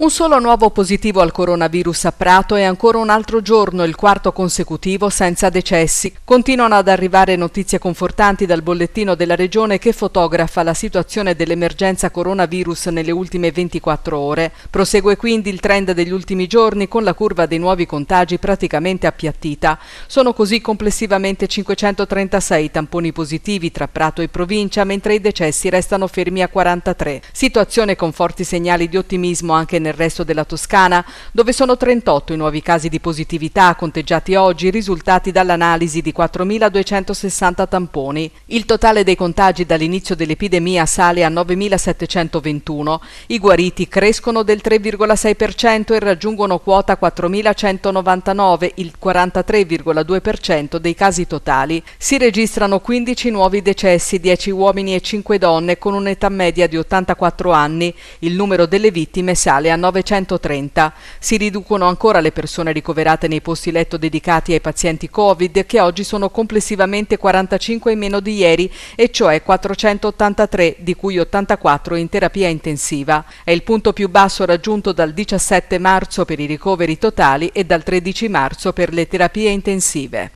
Un solo nuovo positivo al coronavirus a Prato e ancora un altro giorno, il quarto consecutivo, senza decessi. Continuano ad arrivare notizie confortanti dal bollettino della regione che fotografa la situazione dell'emergenza coronavirus nelle ultime 24 ore. Prosegue quindi il trend degli ultimi giorni con la curva dei nuovi contagi praticamente appiattita. Sono così complessivamente 536 tamponi positivi tra Prato e provincia, mentre i decessi restano fermi a 43. Situazione con forti segnali di ottimismo anche nel nel resto della Toscana, dove sono 38 i nuovi casi di positività conteggiati oggi risultati dall'analisi di 4.260 tamponi. Il totale dei contagi dall'inizio dell'epidemia sale a 9.721, i guariti crescono del 3,6% e raggiungono quota 4.199, il 43,2% dei casi totali. Si registrano 15 nuovi decessi, 10 uomini e 5 donne con un'età media di 84 anni. Il numero delle vittime sale a 930. Si riducono ancora le persone ricoverate nei posti letto dedicati ai pazienti Covid, che oggi sono complessivamente 45 in meno di ieri, e cioè 483, di cui 84 in terapia intensiva. È il punto più basso raggiunto dal 17 marzo per i ricoveri totali e dal 13 marzo per le terapie intensive.